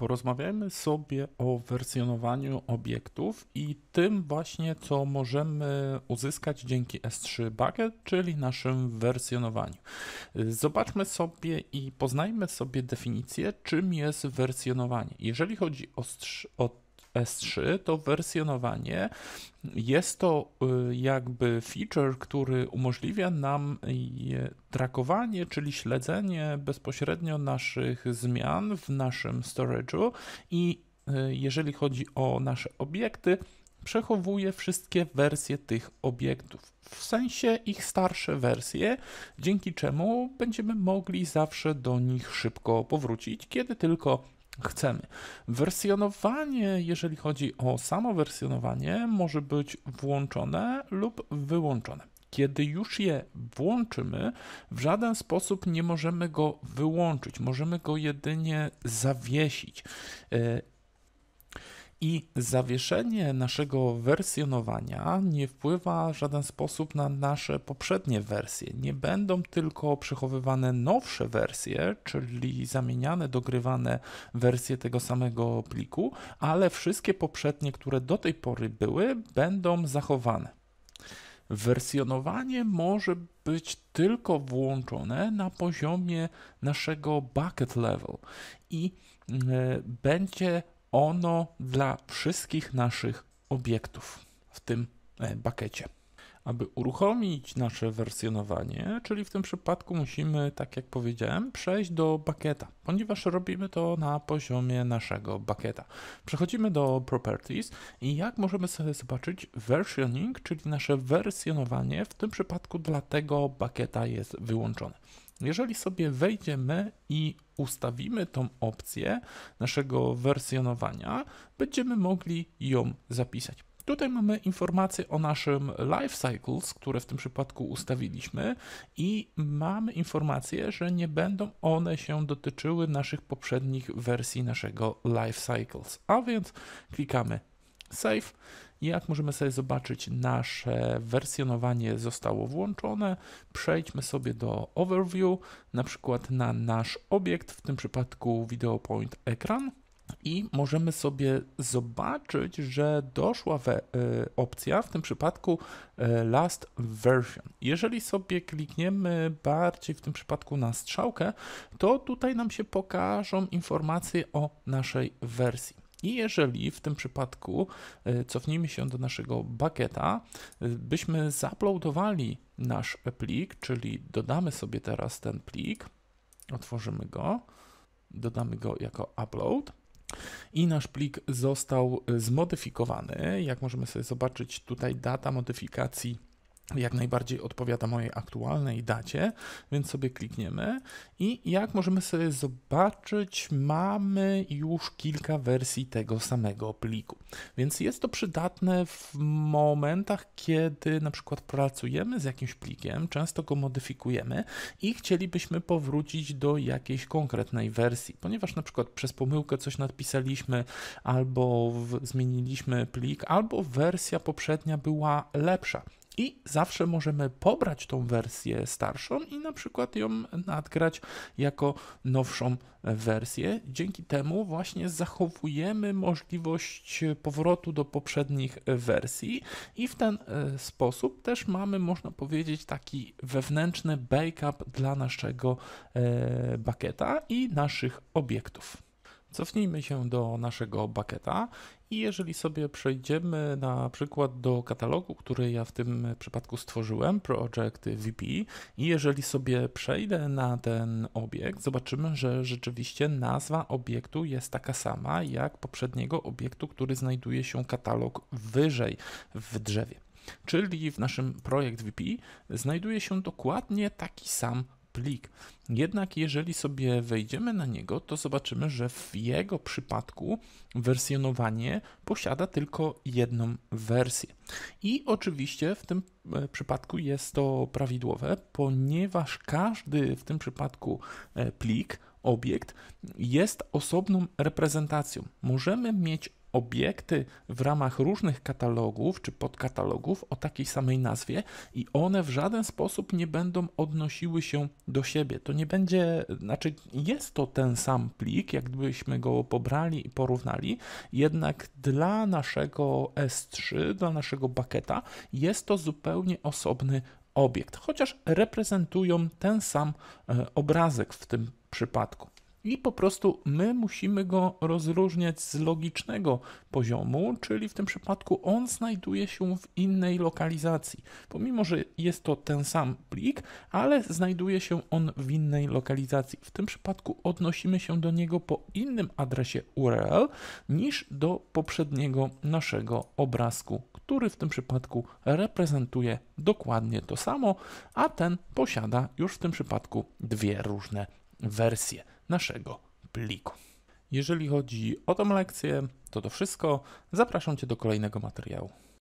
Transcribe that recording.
porozmawiajmy sobie o wersjonowaniu obiektów i tym właśnie, co możemy uzyskać dzięki S3 Bucket, czyli naszym wersjonowaniu. Zobaczmy sobie i poznajmy sobie definicję, czym jest wersjonowanie. Jeżeli chodzi o, o S3 to wersjonowanie. Jest to y, jakby feature, który umożliwia nam trakowanie, czyli śledzenie bezpośrednio naszych zmian w naszym storage'u i y, jeżeli chodzi o nasze obiekty, przechowuje wszystkie wersje tych obiektów, w sensie ich starsze wersje, dzięki czemu będziemy mogli zawsze do nich szybko powrócić, kiedy tylko chcemy. Wersjonowanie, jeżeli chodzi o samo wersjonowanie, może być włączone lub wyłączone. Kiedy już je włączymy, w żaden sposób nie możemy go wyłączyć, możemy go jedynie zawiesić. E, i zawieszenie naszego wersjonowania nie wpływa w żaden sposób na nasze poprzednie wersje. Nie będą tylko przechowywane nowsze wersje, czyli zamieniane, dogrywane wersje tego samego pliku, ale wszystkie poprzednie, które do tej pory były, będą zachowane. Wersjonowanie może być tylko włączone na poziomie naszego bucket level i e, będzie ono dla wszystkich naszych obiektów w tym e, bakiecie. Aby uruchomić nasze wersjonowanie, czyli w tym przypadku musimy, tak jak powiedziałem, przejść do bakieta, ponieważ robimy to na poziomie naszego bakieta. Przechodzimy do Properties i jak możemy sobie zobaczyć, versioning, czyli nasze wersjonowanie, w tym przypadku dla tego bakieta jest wyłączone. Jeżeli sobie wejdziemy i ustawimy tą opcję naszego wersjonowania, będziemy mogli ją zapisać. Tutaj mamy informacje o naszym life cycles, które w tym przypadku ustawiliśmy i mamy informację, że nie będą one się dotyczyły naszych poprzednich wersji naszego life cycles. A więc klikamy save i jak możemy sobie zobaczyć, nasze wersjonowanie zostało włączone. Przejdźmy sobie do overview, na przykład na nasz obiekt, w tym przypadku VideoPoint ekran. I możemy sobie zobaczyć, że doszła we, y, opcja, w tym przypadku y, last version. Jeżeli sobie klikniemy bardziej w tym przypadku na strzałkę, to tutaj nam się pokażą informacje o naszej wersji. I jeżeli w tym przypadku y, cofnijmy się do naszego bucketa, y, byśmy zauploadowali nasz plik, czyli dodamy sobie teraz ten plik, otworzymy go, dodamy go jako upload i nasz plik został y, zmodyfikowany. Jak możemy sobie zobaczyć, tutaj data modyfikacji jak najbardziej odpowiada mojej aktualnej dacie, więc sobie klikniemy i jak możemy sobie zobaczyć, mamy już kilka wersji tego samego pliku. Więc jest to przydatne w momentach, kiedy na przykład pracujemy z jakimś plikiem, często go modyfikujemy i chcielibyśmy powrócić do jakiejś konkretnej wersji, ponieważ na przykład przez pomyłkę coś nadpisaliśmy albo zmieniliśmy plik, albo wersja poprzednia była lepsza. I zawsze możemy pobrać tą wersję starszą i na przykład ją nadgrać jako nowszą wersję. Dzięki temu właśnie zachowujemy możliwość powrotu do poprzednich wersji i w ten e, sposób też mamy, można powiedzieć, taki wewnętrzny backup dla naszego e, bucketa i naszych obiektów. Cofnijmy się do naszego bucketa i jeżeli sobie przejdziemy na przykład do katalogu, który ja w tym przypadku stworzyłem, Project VP, i jeżeli sobie przejdę na ten obiekt, zobaczymy, że rzeczywiście nazwa obiektu jest taka sama jak poprzedniego obiektu, który znajduje się katalog wyżej w drzewie. Czyli w naszym projekt VP znajduje się dokładnie taki sam plik. Jednak jeżeli sobie wejdziemy na niego, to zobaczymy, że w jego przypadku wersjonowanie posiada tylko jedną wersję. I oczywiście w tym e, przypadku jest to prawidłowe, ponieważ każdy w tym przypadku e, plik obiekt jest osobną reprezentacją. Możemy mieć obiekty w ramach różnych katalogów czy podkatalogów o takiej samej nazwie i one w żaden sposób nie będą odnosiły się do siebie. To nie będzie, znaczy jest to ten sam plik, jakbyśmy go pobrali i porównali, jednak dla naszego S3, dla naszego bucketa jest to zupełnie osobny obiekt, chociaż reprezentują ten sam e, obrazek w tym przypadku. I po prostu my musimy go rozróżniać z logicznego poziomu, czyli w tym przypadku on znajduje się w innej lokalizacji. Pomimo, że jest to ten sam plik, ale znajduje się on w innej lokalizacji. W tym przypadku odnosimy się do niego po innym adresie URL niż do poprzedniego naszego obrazku, który w tym przypadku reprezentuje dokładnie to samo, a ten posiada już w tym przypadku dwie różne wersje naszego pliku. Jeżeli chodzi o tę lekcję, to to wszystko. Zapraszam Cię do kolejnego materiału.